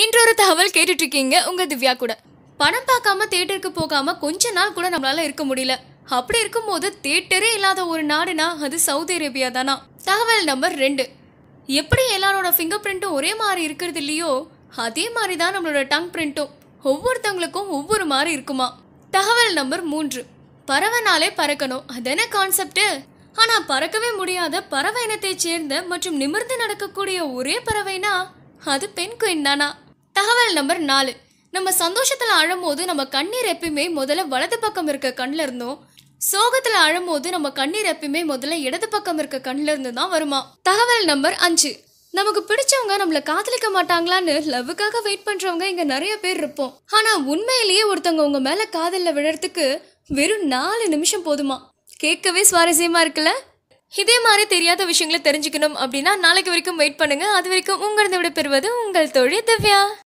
இன்றொரு தகவல் கேட்டுட்டு இருக்கீங்க உங்க திவ்யா கூட பணம் பார்க்காம தேட்டருக்கு போகாம கொஞ்ச நாள் கூட நம்மளால இருக்க முடியல அப்படி இருக்கும்போது தேட்டரே இல்லாத ஒரு நாடுனா அது சவுதி அரேபியா தானா தகவல் நம்பர் ரெண்டு எப்படி எல்லாரோட ஃபிங்கர் பிரிண்ட்டும் ஒரே மாதிரி இருக்கிறது இல்லையோ அதே மாதிரி தான் நம்மளோட டங் பிரிண்ட்டும் ஒவ்வொருத்தவங்களுக்கும் ஒவ்வொரு மாதிரி இருக்குமா தகவல் நம்பர் மூன்று பறவைனாலே பறக்கணும் அதென்ன கான்செப்ட் ஆனா பறக்கவே முடியாத பறவை இனத்தை சேர்ந்த மற்றும் நிமிர்ந்து நடக்கக்கூடிய ஒரே பறவைனா அது பெண் குயின் தானா தகவல் நம்பர் நாலு நம்ம சந்தோஷத்தில் அழும்போது நம்ம கண்ணீர் எப்பயுமே முதல்ல வலது பக்கம் இருக்க கண்ணில் இருந்தோம் சோகத்தில் அழும்போது நம்ம கண்ணீர் எப்பயுமே முதல்ல இடது பக்கம் இருக்க கண்ணில் இருந்து தான் வருமா தகவல் நம்பர் அஞ்சு நமக்கு பிடிச்சவங்க நம்மளை காதலிக்க மாட்டாங்களான்னு லவ்வுக்காக வெயிட் பண்ணுறவங்க இங்கே நிறைய பேர் இருப்போம் ஆனால் உண்மையிலேயே ஒருத்தவங்க உங்கள் மேலே காதலில் விழறதுக்கு வெறும் நாலு நிமிஷம் போதுமா கேட்கவே சுவாரஸ்யமாக இருக்குல்ல இதே மாதிரி தெரியாத விஷயங்களை தெரிஞ்சுக்கணும் அப்படின்னா நாளைக்கு வரைக்கும் வெயிட் பண்ணுங்க அது வரைக்கும் உங்களிடம் விட பெறுவது உங்கள் தொழில் திவ்யா